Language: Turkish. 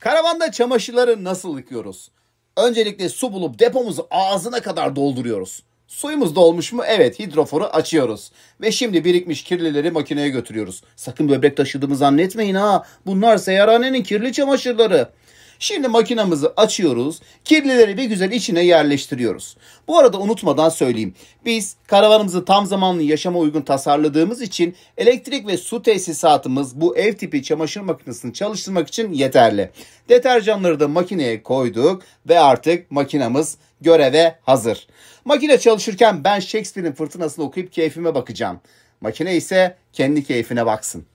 Karavanda çamaşırları nasıl yıkıyoruz? Öncelikle su bulup depomuzu ağzına kadar dolduruyoruz. Suyumuz dolmuş mu? Evet hidroforu açıyoruz. Ve şimdi birikmiş kirlileri makineye götürüyoruz. Sakın böbrek taşıdığımı zannetmeyin ha. Bunlar seyarhanenin kirli çamaşırları. Şimdi makinamızı açıyoruz. Kirlileri bir güzel içine yerleştiriyoruz. Bu arada unutmadan söyleyeyim. Biz karavanımızı tam zamanlı yaşama uygun tasarladığımız için elektrik ve su tesisatımız bu ev tipi çamaşır makinesini çalıştırmak için yeterli. Deterjanları da makineye koyduk ve artık makinamız göreve hazır. Makine çalışırken ben Shakespeare'in fırtınasını okuyup keyfime bakacağım. Makine ise kendi keyfine baksın.